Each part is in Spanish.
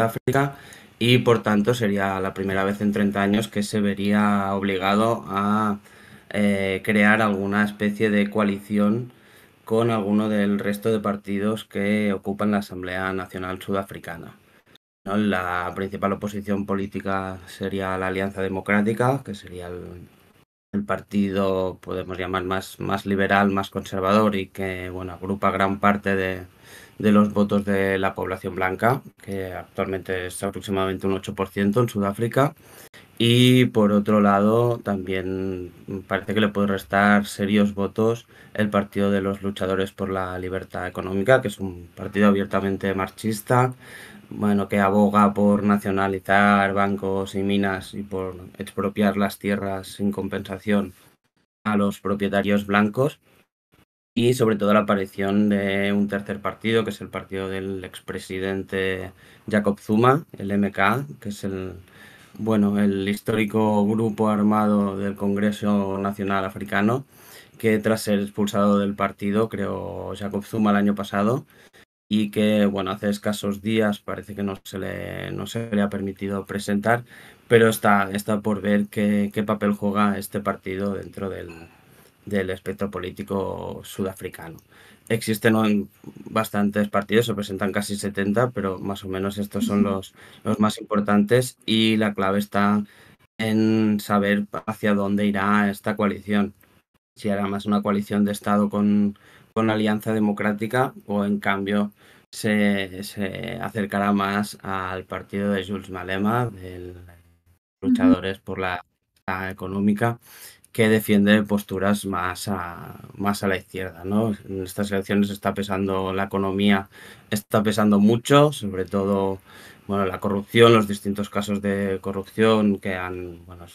África y por tanto sería la primera vez en 30 años que se vería obligado a eh, crear alguna especie de coalición con alguno del resto de partidos que ocupan la Asamblea Nacional Sudafricana. La principal oposición política sería la Alianza Democrática, que sería el, el partido, podemos llamar, más, más liberal, más conservador y que bueno, agrupa gran parte de, de los votos de la población blanca, que actualmente es aproximadamente un 8% en Sudáfrica. Y por otro lado, también parece que le puede restar serios votos el Partido de los Luchadores por la Libertad Económica, que es un partido abiertamente marxista, bueno, que aboga por nacionalizar bancos y minas y por expropiar las tierras sin compensación a los propietarios blancos y sobre todo la aparición de un tercer partido, que es el partido del expresidente Jacob Zuma, el MK, que es el, bueno, el histórico grupo armado del Congreso Nacional Africano, que tras ser expulsado del partido, creo, Jacob Zuma el año pasado, y que bueno, hace escasos días parece que no se le, no se le ha permitido presentar, pero está, está por ver qué papel juega este partido dentro del, del espectro político sudafricano. Existen bastantes partidos, se presentan casi 70, pero más o menos estos son los, los más importantes y la clave está en saber hacia dónde irá esta coalición. Si hará más una coalición de Estado con, Alianza Democrática o en cambio se, acercará más al partido de Jules Malema, de luchadores por la, la económica, que defiende posturas más a, más a la izquierda. ¿no? En estas elecciones está pesando la economía, está pesando mucho, sobre todo bueno, la corrupción, los distintos casos de corrupción que han, bueno,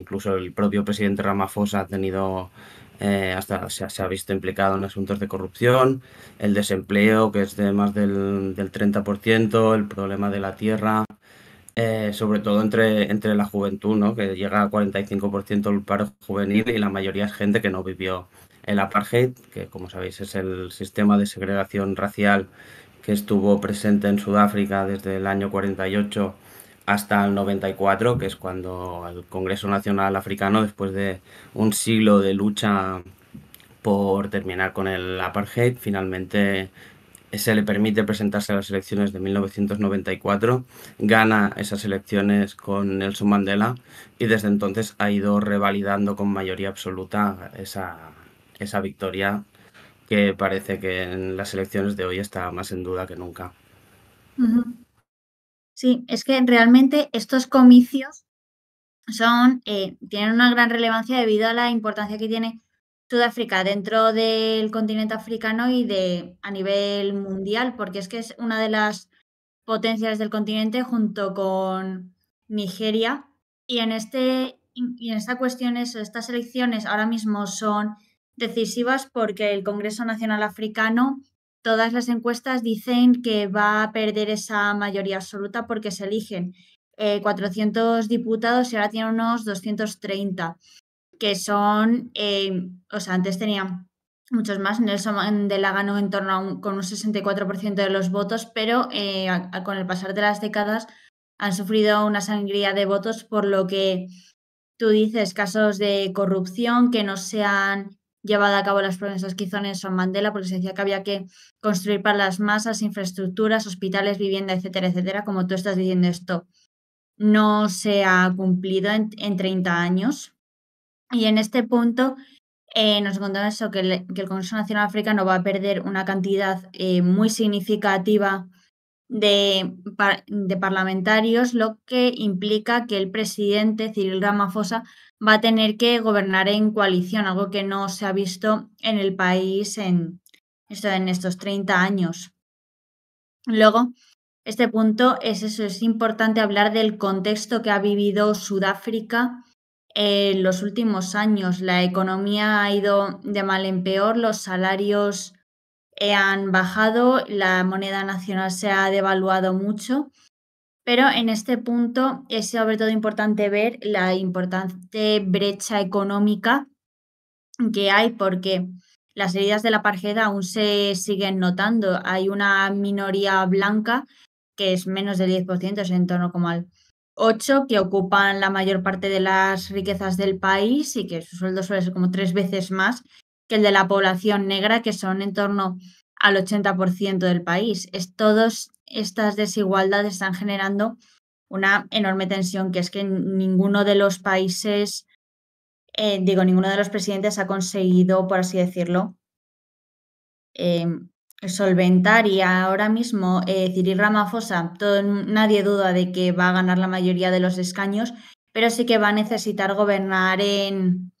incluso el propio presidente Ramaphosa ha tenido eh, hasta se, ha visto implicado en asuntos de corrupción, el desempleo que es de más del, del 30%, el problema de la tierra, eh, sobre todo entre, entre la juventud, ¿no? que llega a 45% el paro juvenil y la mayoría es gente que no vivió el apartheid, que como sabéis es el sistema de segregación racial que estuvo presente en Sudáfrica desde el año 48 hasta el 94, que es cuando el Congreso Nacional Africano, después de un siglo de lucha por terminar con el apartheid, finalmente se le permite presentarse a las elecciones de 1994, gana esas elecciones con Nelson Mandela y desde entonces ha ido revalidando con mayoría absoluta esa, esa victoria que parece que en las elecciones de hoy está más en duda que nunca. Sí, es que realmente estos comicios son, eh, tienen una gran relevancia debido a la importancia que tiene Sudáfrica dentro del continente africano y de a nivel mundial, porque es que es una de las potencias del continente junto con Nigeria. Y en, este, en esta cuestión, estas elecciones ahora mismo son decisivas porque el Congreso Nacional Africano, todas las encuestas dicen que va a perder esa mayoría absoluta porque se eligen 400 eh, diputados y ahora tiene unos 230 que son, eh, o sea, antes tenían muchos más. Nelson Mandela ganó en torno a un, con un 64% de los votos, pero eh, con el pasar de las décadas han sufrido una sangría de votos, por lo que tú dices casos de corrupción que no se han llevado a cabo las promesas que hizo Nelson Mandela, porque se decía que había que construir para las masas infraestructuras, hospitales, vivienda, etcétera, etcétera, como tú estás diciendo esto. No se ha cumplido en, en 30 años y en este punto eh, nos contó eso, que el, que Congreso Nacional Africano va a perder una cantidad eh, muy significativa de, parlamentarios, lo que implica que el presidente Cyril Ramaphosa va a tener que gobernar en coalición, algo que no se ha visto en el país en, en estos 30 años. Luego, este punto es eso, es importante hablar del contexto que ha vivido Sudáfrica en los últimos años. La economía ha ido de mal en peor, los salarios han bajado, la moneda nacional se ha devaluado mucho, pero en este punto es sobre todo importante ver la importante brecha económica que hay porque las heridas de la parjeda aún se siguen notando. Hay una minoría blanca que es menos del 10%, es en torno como al ocho que ocupan la mayor parte de las riquezas del país y que su sueldo suele ser como tres veces más que el de la población negra, que son en torno al 80% del país. Es, todas estas desigualdades están generando una enorme tensión, que es que ninguno de los países, eh, digo, ninguno de los presidentes ha conseguido, por así decirlo, eh, solventar y ahora mismo eh, Cyril Ramaphosa, todo, nadie duda de que va a ganar la mayoría de los escaños, pero sí que va a necesitar gobernar en,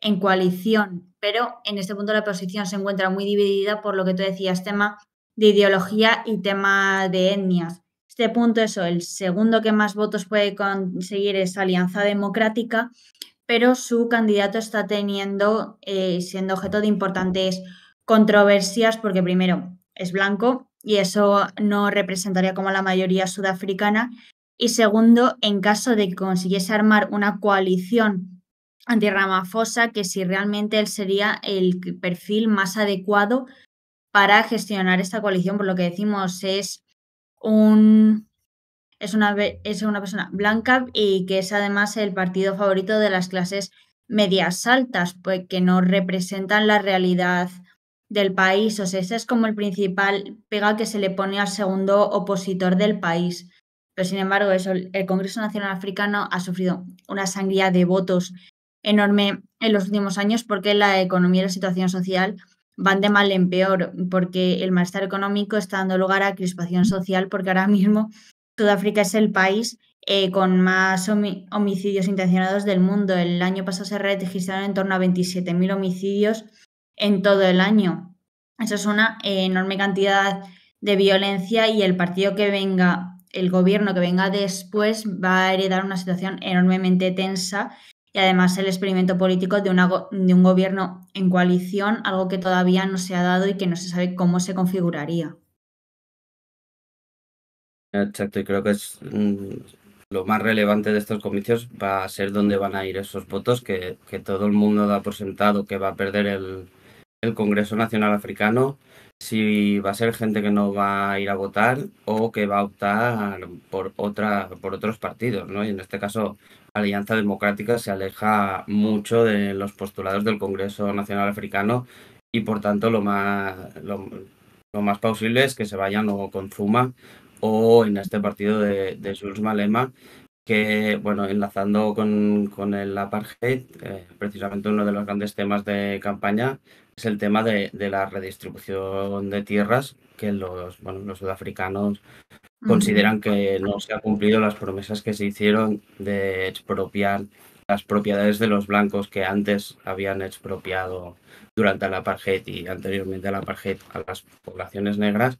en coalición. Pero en este punto la oposición se encuentra muy dividida por lo que tú decías, tema de ideología y tema de etnias. Este punto, eso, el segundo que más votos puede conseguir es Alianza Democrática, pero su candidato está teniendo, eh, siendo objeto de importantes controversias porque primero es blanco y eso no representaría como la mayoría sudafricana y segundo, en caso de que consiguiese armar una coalición antirramafosa, que si realmente él sería el perfil más adecuado para gestionar esta coalición, por lo que decimos es un es una, es una persona blanca y que es además el partido favorito de las clases medias altas, pues que no representan la realidad del país. O sea, ese es como el principal pega que se le pone al segundo opositor del país. Pero sin embargo, eso, el Congreso Nacional Africano ha sufrido una sangría de votos enorme en los últimos años porque la economía y la situación social van de mal en peor, porque el malestar económico está dando lugar a crispación social, porque ahora mismo Sudáfrica es el país eh, con más homicidios intencionados del mundo. El año pasado se registraron en torno a 27.000 homicidios en todo el año. Eso es una enorme cantidad de violencia y el partido que venga, el gobierno que venga después va a heredar una situación enormemente tensa y además el experimento político de, una, un gobierno en coalición, algo que todavía no se ha dado y que no se sabe cómo se configuraría. Exacto, y creo que es mm, lo más relevante de estos comicios va a ser dónde van a ir esos votos, que, que todo el mundo da por sentado que va a perder el, el Congreso Nacional Africano si va a ser gente que no va a ir a votar o que va a optar por otra por otros partidos, ¿no? Y en este caso Alianza Democrática se aleja mucho de los postulados del Congreso Nacional Africano y por tanto lo más lo, más posible es que se vayan o con Zuma o en este partido de, de Malema que, bueno, enlazando con, con el apartheid, eh, precisamente uno de los grandes temas de campaña es el tema de, la redistribución de tierras que los, los sudafricanos consideran que no se han cumplido las promesas que se hicieron de expropiar las propiedades de los blancos que antes habían expropiado durante la apartheid y anteriormente a la apartheid a las poblaciones negras.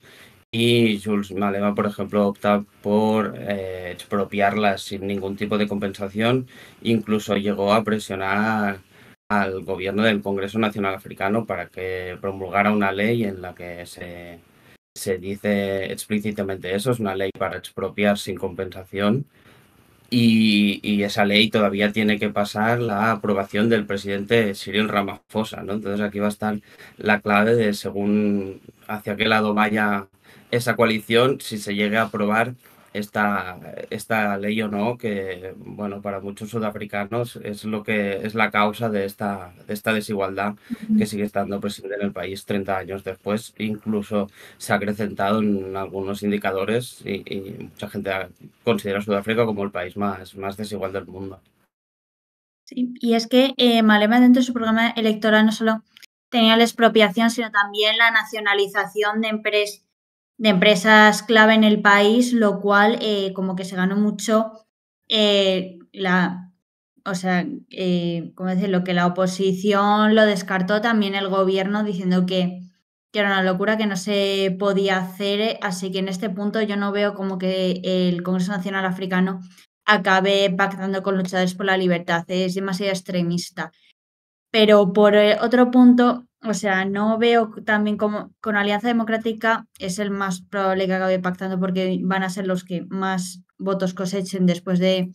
Y Jules Malema, por ejemplo, opta por eh, expropiarlas sin ningún tipo de compensación. Incluso llegó a presionar al gobierno del Congreso Nacional Africano para que promulgara una ley en la que se, dice explícitamente eso, es una ley para expropiar sin compensación y, esa ley todavía tiene que pasar la aprobación del presidente Cyril Ramaphosa, ¿no? Entonces aquí va a estar la clave de según hacia qué lado vaya esa coalición, si se llegue a aprobar esta, esta ley o no, que bueno, para muchos sudafricanos es lo que es la causa de esta, esta desigualdad que sigue estando presente en el país 30 años después, incluso se ha acrecentado en algunos indicadores y, mucha gente considera a Sudáfrica como el país más, más desigual del mundo. Sí, y es que eh, Malema dentro de su programa electoral no solo tenía la expropiación, sino también la nacionalización de empresas de empresas clave en el país, lo cual eh, como que se ganó mucho eh, la, o sea, como eh, ¿cómo lo Que la oposición lo descartó también el gobierno diciendo que, que, era una locura, que no se podía hacer, así que en este punto yo no veo como que el Congreso Nacional Africano acabe pactando con luchadores por la libertad, es demasiado extremista. Pero por otro punto, o sea, no veo también como con Alianza Democrática es el más probable que acabe pactando porque van a ser los que más votos cosechen después de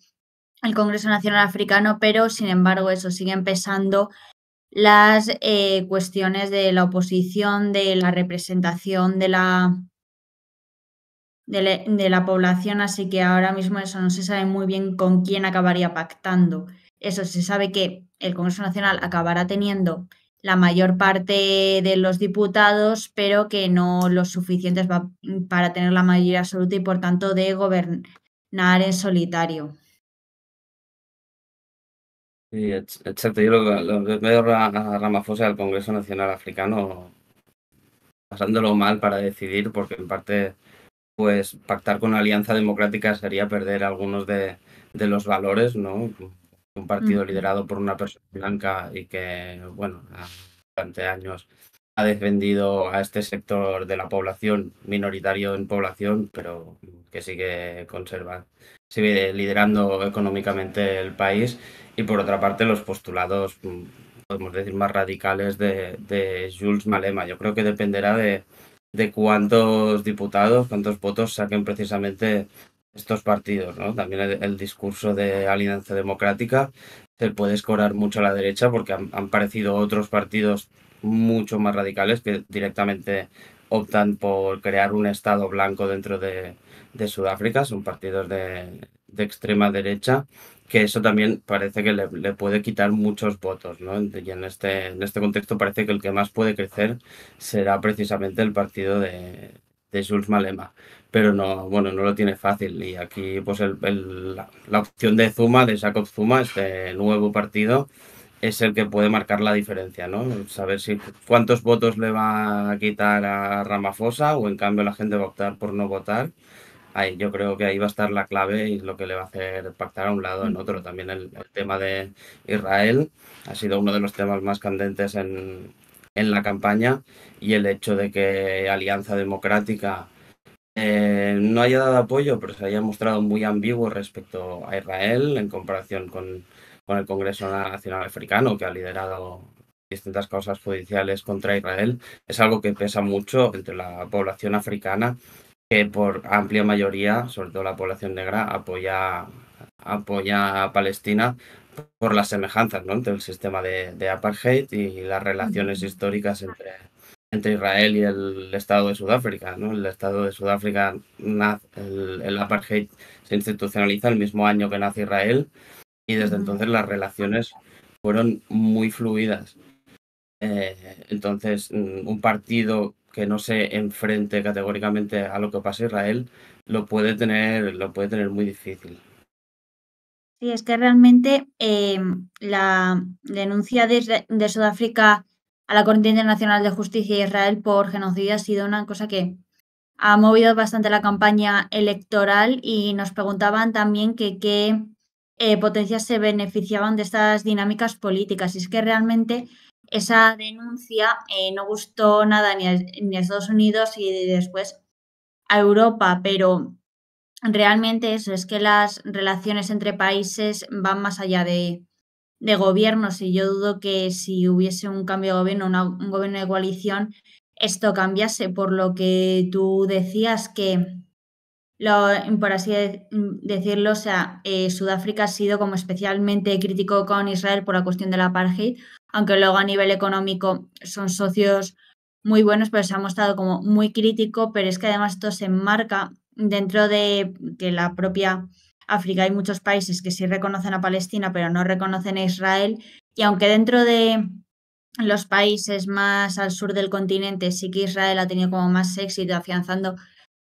Congreso Nacional Africano, pero sin embargo eso sigue empezando las eh, cuestiones de la oposición, de la representación de la, de la población, así que ahora mismo eso no se sabe muy bien con quién acabaría pactando. Eso se sabe que el Congreso Nacional acabará teniendo la mayor parte de los diputados, pero que no los suficientes para tener la mayoría absoluta y por tanto de gobernar en solitario. Sí, exacto yo lo, que me veo a Ramaphosa al Congreso Nacional Africano pasándolo mal para decidir, porque en parte pues pactar con una alianza democrática sería perder algunos de los valores, ¿no? un partido liderado por una persona blanca y que, bueno, durante años ha defendido a este sector de la población, minoritario en población, pero que sigue conservando, sigue liderando económicamente el país. Y por otra parte, los postulados, podemos decir, más radicales de, Jules Malema. Yo creo que dependerá de, de cuántos diputados, cuántos votos saquen precisamente estos partidos, ¿no? También el, discurso de Alianza Democrática se puede escorar mucho a la derecha porque han, parecido otros partidos mucho más radicales que directamente optan por crear un Estado blanco dentro de, Sudáfrica, son partidos de, extrema derecha, que eso también parece que le, puede quitar muchos votos, ¿no? Y en este, en este contexto parece que el que más puede crecer será precisamente el partido de, de Jules Malema. Pero no, bueno, no lo tiene fácil. Y aquí, pues, la, opción de Zuma, de Jacob Zuma, este nuevo partido, es el que puede marcar la diferencia, ¿no? Saber si cuántos votos le va a quitar a Ramafosa o en cambio la gente va a optar por no votar. Ahí, yo creo que ahí va a estar la clave y lo que le va a hacer pactar a un lado en mm. otro. También el tema de Israel ha sido uno de los temas más candentes en, en la campaña y el hecho de que Alianza Democrática eh, no haya dado apoyo, pero se haya mostrado muy ambiguo respecto a Israel en comparación con, el Congreso Nacional Africano, que ha liderado distintas causas judiciales contra Israel, es algo que pesa mucho entre la población africana, que por amplia mayoría, sobre todo la población negra, apoya, apoya a Palestina, por las semejanzas ¿no? entre el sistema de, apartheid y las relaciones históricas entre, Israel y el Estado de Sudáfrica. ¿no? El Estado de Sudáfrica, el, el, apartheid se institucionaliza el mismo año que nace Israel y desde entonces las relaciones fueron muy fluidas. Eh, entonces, mm, un partido que no se enfrente categóricamente a lo que pasa Israel lo puede tener, lo puede tener muy difícil. Sí, es que realmente em, la denuncia de, Sudáfrica a la Corte Internacional de Justicia de Israel por genocidio ha sido una cosa que ha movido bastante la campaña electoral y nos preguntaban también que qué eh, potencias se beneficiaban de estas dinámicas políticas. Y es que realmente esa denuncia eh, no gustó nada ni a, ni a Estados Unidos y después a Europa, pero realmente eso, es que las relaciones entre países van más allá de, gobiernos y yo dudo que si hubiese un cambio de gobierno, un gobierno de coalición, esto cambiase, por lo que tú decías que, lo, por así decirlo, o sea, eh, Sudáfrica ha sido como especialmente crítico con Israel por la cuestión del apartheid, aunque luego a nivel económico son socios muy buenos, pero se ha mostrado como muy crítico, pero es que además esto se enmarca dentro de que la propia África hay muchos países que sí reconocen a Palestina, pero no reconocen a Israel, y aunque dentro de los países más al sur del continente sí que Israel ha tenido como más éxito afianzando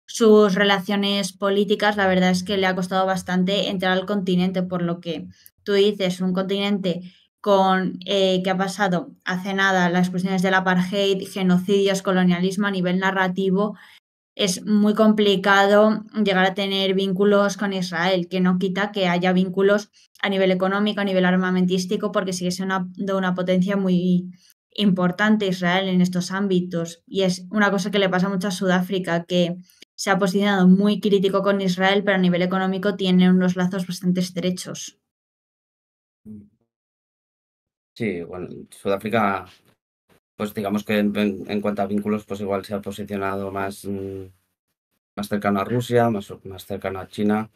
sus relaciones políticas, la verdad es que le ha costado bastante entrar al continente, por lo que tú dices, un continente con eh, que ha pasado hace nada las cuestiones del apartheid, genocidios, colonialismo a nivel narrativo, es muy complicado llegar a tener vínculos con Israel, que no quita que haya vínculos a nivel económico, a nivel armamentístico, porque sigue siendo una, potencia muy importante Israel en estos ámbitos. Y es una cosa que le pasa mucho a Sudáfrica, que se ha posicionado muy crítico con Israel, pero a nivel económico tiene unos lazos bastante estrechos. Sí, bueno, Sudáfrica pues digamos que en, cuanto a vínculos, pues igual se ha posicionado más, mm, más cercano a Rusia, más, más cercano a China,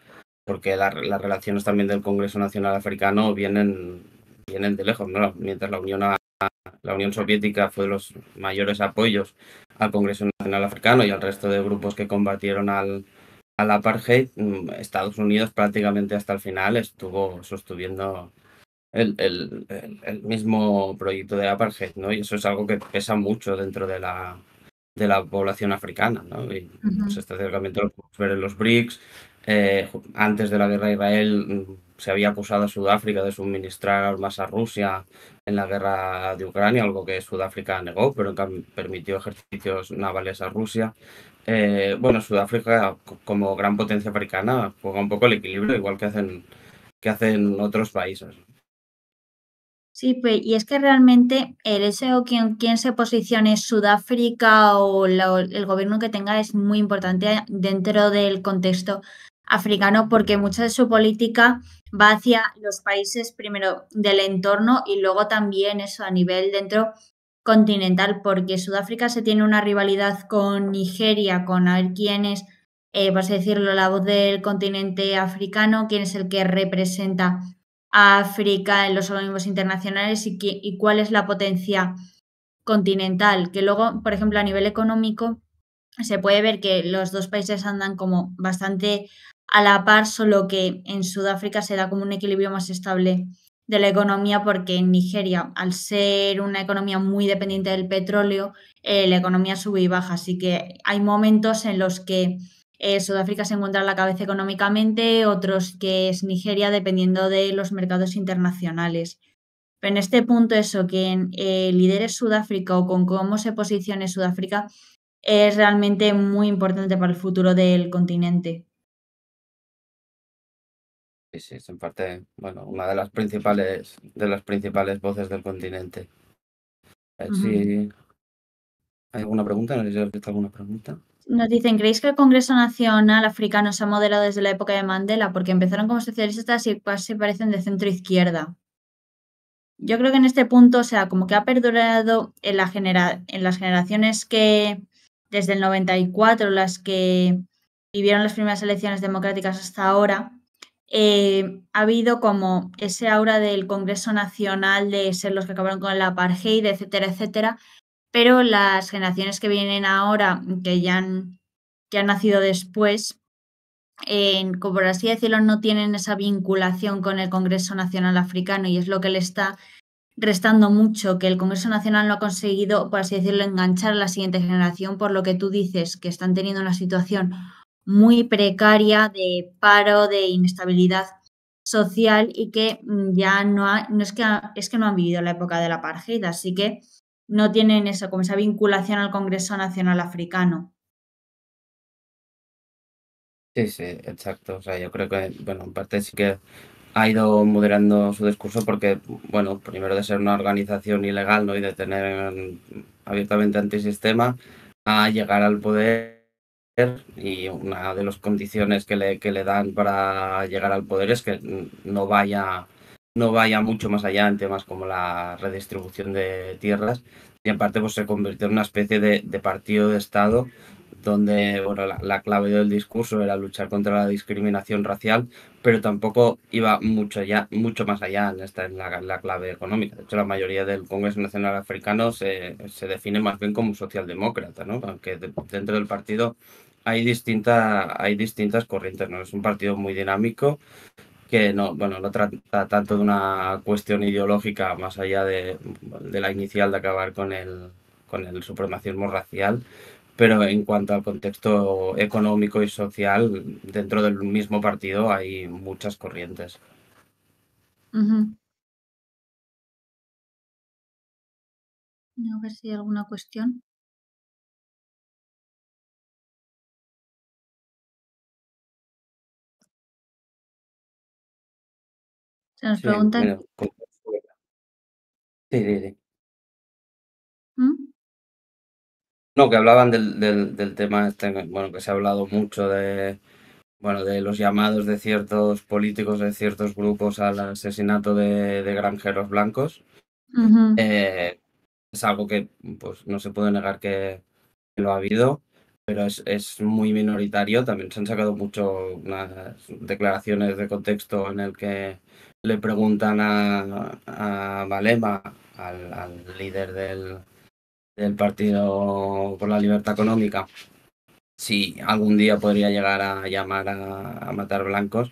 porque las relaciones también del Congreso Nacional Africano vienen, vienen de lejos, ¿no? Mientras la Unión, la Unión Soviética fue los mayores apoyos al Congreso Nacional Africano y al resto de grupos que combatieron al, al apartheid, mm, Estados Unidos prácticamente hasta el final estuvo sosteniendo el, mismo proyecto de apartheid, ¿no? Y eso es algo que pesa mucho dentro de la, de la población africana, ¿no? Y, acercamiento lo ver en los BRICS. Eh, antes de la guerra de Israel mm, se había acusado a Sudáfrica de suministrar armas a Rusia en la guerra de Ucrania, algo que Sudáfrica negó, pero que permitió ejercicios navales a Rusia. Eh, bueno, Sudáfrica, como gran potencia africana, juega un poco el equilibrio, igual que hacen, que hacen otros países. Sí, pues, y es que realmente el SEO, quien, quien se posicione Sudáfrica o el gobierno que tenga es muy importante dentro del contexto africano porque mucha de su política va hacia los países primero del entorno y luego también eso a nivel dentro continental porque Sudáfrica se tiene una rivalidad con Nigeria, con a ver quién es, eh, a decirlo, la voz del continente africano, quién es el que representa África, en los organismos internacionales y, y cuál es la potencia continental. Que luego, por ejemplo, a nivel económico, se puede ver que los dos países andan como bastante a la par, solo que en Sudáfrica se da como un equilibrio más estable de la economía porque en Nigeria, al ser una economía muy dependiente del petróleo, eh, la economía sube y baja. Así que hay momentos en los que eh, Sudáfrica se encuentra a la cabeza económicamente, otros que es Nigeria, dependiendo de los mercados internacionales. Pero en este punto, eso, que eh, lidere Sudáfrica o con cómo se posicione Sudáfrica es realmente muy importante para el futuro del continente. Sí, sí, es en parte, bueno, una de las principales, de las principales voces del continente. Eh, hay alguna pregunta, no alguna pregunta. Nos dicen, ¿creéis que el Congreso Nacional Africano se ha modelado desde la época de Mandela? Porque empezaron como socialistas y pues, se parecen de centro izquierda. Yo creo que en este punto, o sea, como que ha perdurado en, las generaciones que, desde el 94, las que vivieron las primeras elecciones democráticas hasta ahora, eh, ha habido como ese aura del Congreso Nacional de ser los que acabaron con la apartheid, etcétera, etcétera, pero las generaciones que vienen ahora, que ya han, que han nacido después, como por así decirlo, no tienen esa vinculación con el Congreso Nacional Africano y es lo que le está restando mucho, que el Congreso Nacional no ha conseguido, por así decirlo, enganchar a la siguiente generación, por lo que tú dices, que están teniendo una situación muy precaria de paro, de inestabilidad social y que mm, ya no, no es, que, es que no han vivido la época de la apartheid, así que no tienen eso, como esa vinculación al Congreso Nacional Africano. Sí, sí, exacto. O sea, yo creo que, bueno, en parte sí que ha ido moderando su discurso porque, bueno, primero de ser una organización ilegal, ¿no? Y de tener abiertamente antisistema, a llegar al poder y una de las condiciones que le, que le dan para llegar al poder es que no vaya no vaya mucho más allá en temas como la redistribución de tierras y aparte pues se convirtió en una especie de, partido de Estado donde bueno, la, clave del discurso era luchar contra la discriminación racial, pero tampoco iba mucho, mucho más allá en, esta, en la, clave económica. De hecho, la mayoría del Congreso Nacional Africano se, define más bien como socialdemócrata, ¿no? aunque dentro del partido hay, distinta, hay distintas corrientes. ¿no? Es un partido muy dinámico que no, bueno, no trata tanto de una cuestión ideológica más allá de, la inicial de acabar con el, con supremacismo racial, pero en cuanto al contexto económico y social, dentro del mismo partido hay muchas corrientes. A ver si hay alguna cuestión. se nos sí, preguntan. sí, sí, ¿Mm? No, que hablaban del, del, tema, este, bueno, que se ha hablado mucho de, bueno, de los llamados de ciertos políticos, de ciertos grupos al asesinato de, de granjeros blancos. Eh, es algo que pues, no se puede negar que, lo ha habido, pero es, es, muy minoritario. También se han sacado mucho unas declaraciones de contexto en el que le preguntan a, a al, líder del, Partido por la Libertad Económica, si algún día podría llegar a llamar a, matar blancos.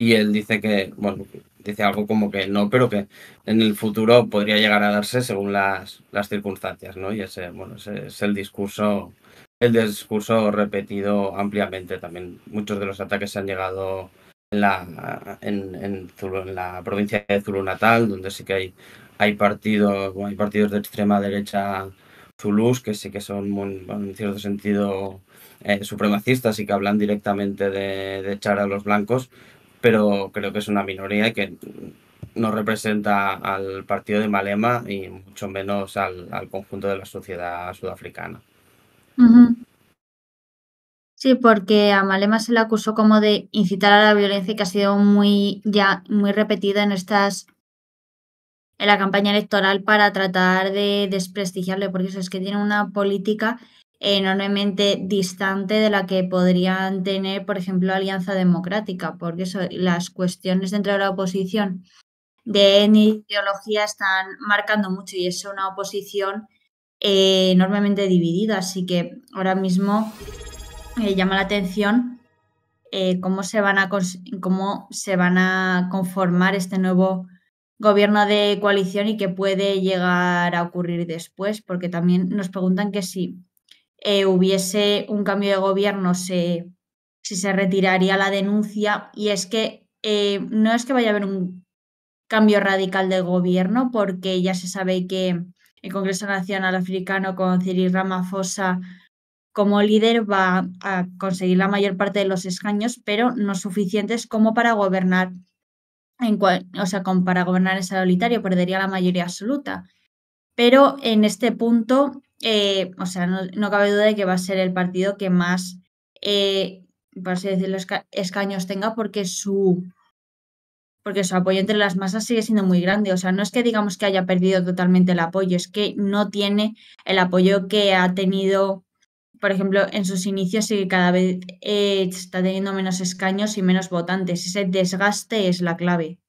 Y él dice que, bueno, dice algo como que no, pero que en el futuro podría llegar a darse según las, las circunstancias, ¿no? Y ese, bueno, ese es el discurso, el discurso repetido ampliamente también. Muchos de los ataques se han llegado la, en, en, la provincia de Zulu Natal, donde sí que hay, hay, partidos, hay partidos de extrema derecha zulus que sí que son, en cierto sentido, eh, supremacistas y que hablan directamente de, echar a los blancos, pero creo que es una minoría que no representa al partido de Malema y mucho menos al, conjunto de la sociedad sudafricana. Sí, porque a Malema se le acusó como de incitar a la violencia y que ha sido muy ya muy repetida en estas en la campaña electoral para tratar de desprestigiarle, porque eso es que tiene una política enormemente distante de la que podrían tener, por ejemplo, Alianza Democrática, porque eso, las cuestiones dentro de la oposición de ideología están marcando mucho y es una oposición eh, enormemente dividida, así que ahora mismo eh, llama la atención eh, cómo, se van a cómo se van a conformar este nuevo gobierno de coalición y qué puede llegar a ocurrir después, porque también nos preguntan que si eh, hubiese un cambio de gobierno, se, si se retiraría la denuncia. Y es que no es que vaya a haber un cambio radical de gobierno, porque ya se sabe que el Congreso Nacional Africano con Cyril Ramaphosa como líder va a conseguir la mayor parte de los escaños, pero no suficientes como para gobernar, en cual, o sea, para gobernar en solitario, perdería la mayoría absoluta. Pero en este punto, eh, o sea, no, cabe duda de que va a ser el partido que más, eh, por así decirlo, escaños tenga porque su, porque su apoyo entre las masas sigue siendo muy grande. O sea, no es que digamos que haya perdido totalmente el apoyo, es que no tiene el apoyo que ha tenido por ejemplo, en sus inicios y cada vez eh, está teniendo menos escaños y menos votantes. Ese desgaste es la clave.